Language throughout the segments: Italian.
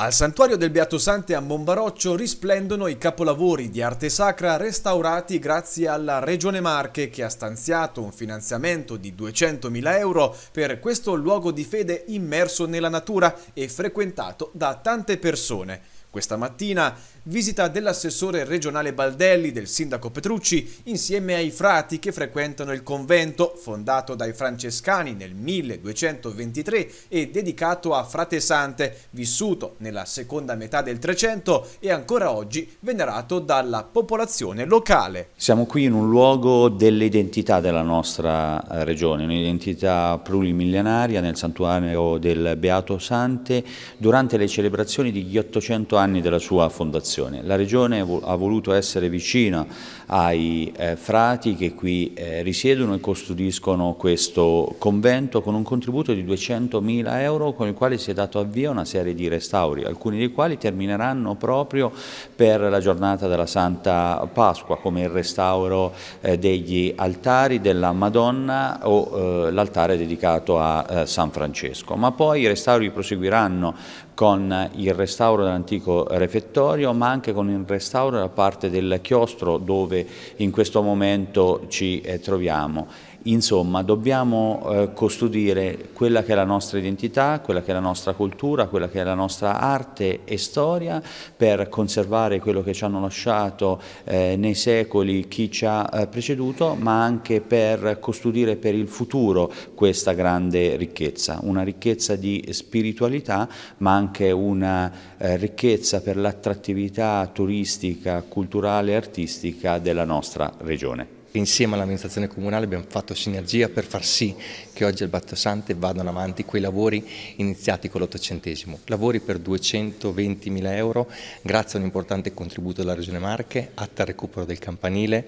Al santuario del Beato Sante a Monbaroccio risplendono i capolavori di arte sacra restaurati grazie alla Regione Marche che ha stanziato un finanziamento di 200.000 euro per questo luogo di fede immerso nella natura e frequentato da tante persone. Questa mattina visita dell'assessore regionale Baldelli, del sindaco Petrucci, insieme ai frati che frequentano il convento, fondato dai francescani nel 1223 e dedicato a Frate Sante, vissuto nella seconda metà del Trecento e ancora oggi venerato dalla popolazione locale. Siamo qui in un luogo dell'identità della nostra eh, regione, un'identità plurimillenaria nel santuario del Beato Sante durante le celebrazioni degli 800 anni della sua fondazione situazione. La Regione ha voluto essere vicina ai eh, frati che qui eh, risiedono e costruiscono questo convento con un contributo di 200.000 euro con il quale si è dato avvio a una serie di restauri, alcuni dei quali termineranno proprio per la giornata della Santa Pasqua, come il restauro eh, degli altari della Madonna o eh, l'altare dedicato a eh, San Francesco. Ma poi i restauri proseguiranno con il restauro dell'antico refettorio, ma anche con il restauro della parte del chiostro dove in questo momento ci eh, troviamo Insomma, dobbiamo eh, custodire quella che è la nostra identità, quella che è la nostra cultura, quella che è la nostra arte e storia per conservare quello che ci hanno lasciato eh, nei secoli chi ci ha eh, preceduto, ma anche per custodire per il futuro questa grande ricchezza, una ricchezza di spiritualità, ma anche una eh, ricchezza per l'attrattività turistica, culturale e artistica della nostra regione. Insieme all'amministrazione comunale abbiamo fatto sinergia per far sì che oggi al Battosante vadano avanti quei lavori iniziati con l'Ottocentesimo. Lavori per 220 mila euro grazie a un importante contributo della Regione Marche, atta al recupero del campanile,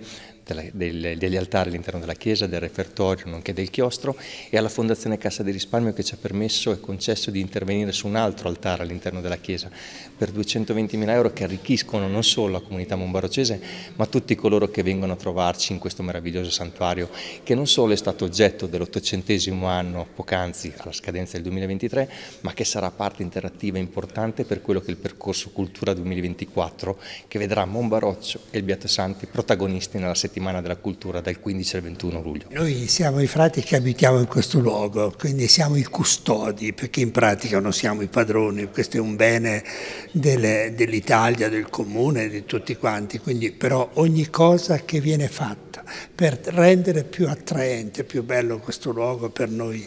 degli altari all'interno della chiesa, del refertorio nonché del chiostro e alla Fondazione Cassa di Risparmio che ci ha permesso e concesso di intervenire su un altro altare all'interno della chiesa per 220 mila euro che arricchiscono non solo la comunità mombarocese ma tutti coloro che vengono a trovarci in questo questo meraviglioso santuario che non solo è stato oggetto dell'ottocentesimo anno poc'anzi alla scadenza del 2023, ma che sarà parte interattiva importante per quello che è il percorso Cultura 2024 che vedrà Monbaroccio e il Beato Santi protagonisti nella settimana della cultura dal 15 al 21 luglio. Noi siamo i frati che abitiamo in questo luogo, quindi siamo i custodi, perché in pratica non siamo i padroni, questo è un bene dell'Italia, del comune, di tutti quanti, quindi però ogni cosa che viene fatta per rendere più attraente, più bello questo luogo per noi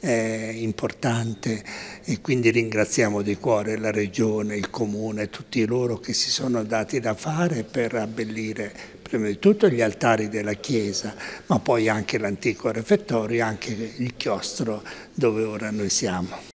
eh, importante e quindi ringraziamo di cuore la Regione, il Comune, tutti loro che si sono dati da fare per abbellire prima di tutto gli altari della chiesa, ma poi anche l'antico refettorio, e anche il chiostro dove ora noi siamo.